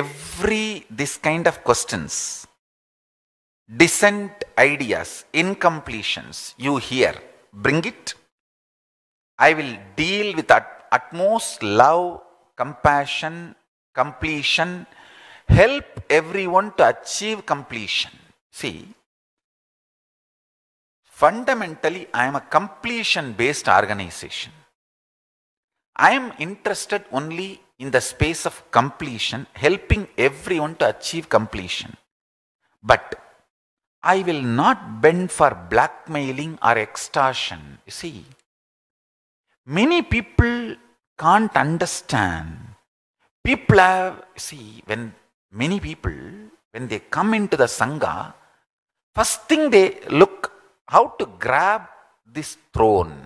every this kind of questions dissent ideas incompletions you hear bring it i will deal with utmost love compassion completion help everyone to achieve completion see fundamentally i am a completion based organization I am interested only in the space of completion, helping everyone to achieve completion. But I will not bend for blackmailing or extortion. You see, many people can't understand. People have, see, when many people, when they come into the Sangha, first thing they look how to grab this throne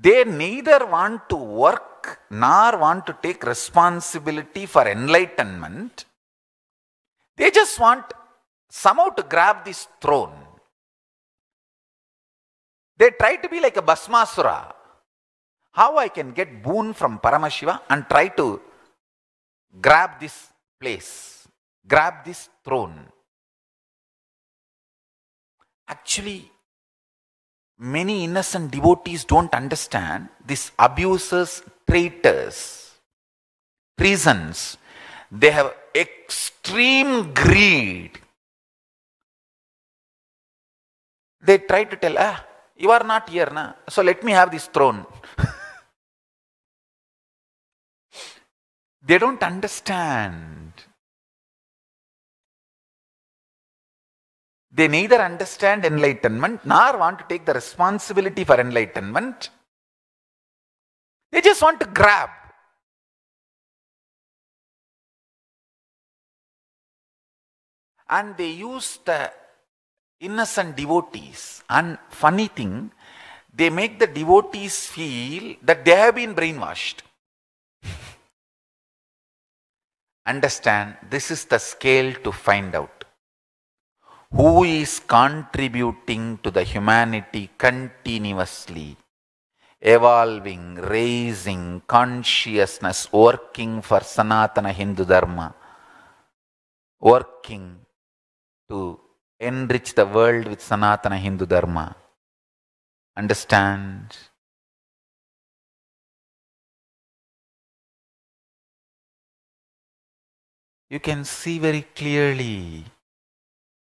they neither want to work nor want to take responsibility for enlightenment. They just want somehow to grab this throne. They try to be like a Basmasura. How I can get boon from Paramashiva and try to grab this place, grab this throne. Actually, many innocent devotees don't understand these abusers, traitors, treasons. They have extreme greed. They try to tell, ah, you are not here, na? so let me have this throne. they don't understand They neither understand enlightenment nor want to take the responsibility for enlightenment. They just want to grab. And they use the innocent devotees. And funny thing, they make the devotees feel that they have been brainwashed. Understand, this is the scale to find out who is contributing to the humanity continuously, evolving, raising consciousness, working for Sanatana Hindu Dharma, working to enrich the world with Sanatana Hindu Dharma. Understand? You can see very clearly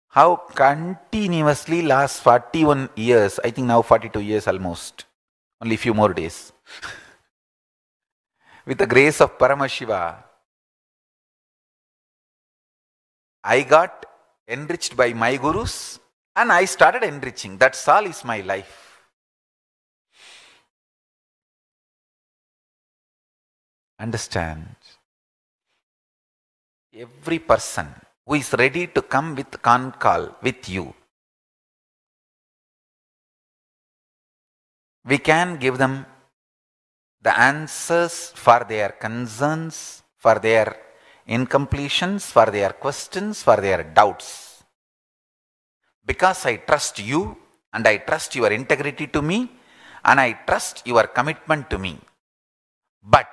how continuously last 41 years, I think now 42 years almost, only few more days, with the grace of Paramashiva, I got enriched by my gurus and I started enriching. That's all is my life. Understand? Every person who is ready to come with Kankal with you. We can give them the answers for their concerns, for their incompletions, for their questions, for their doubts. Because I trust you and I trust your integrity to me and I trust your commitment to me. But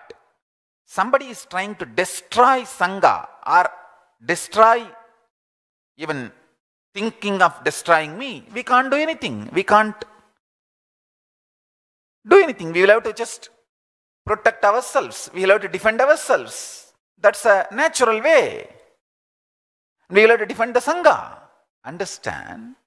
somebody is trying to destroy Sangha or destroy, even thinking of destroying me, we can't do anything. We can't do anything. We will have to just protect ourselves. We will have to defend ourselves. That's a natural way. We will have to defend the Sangha. Understand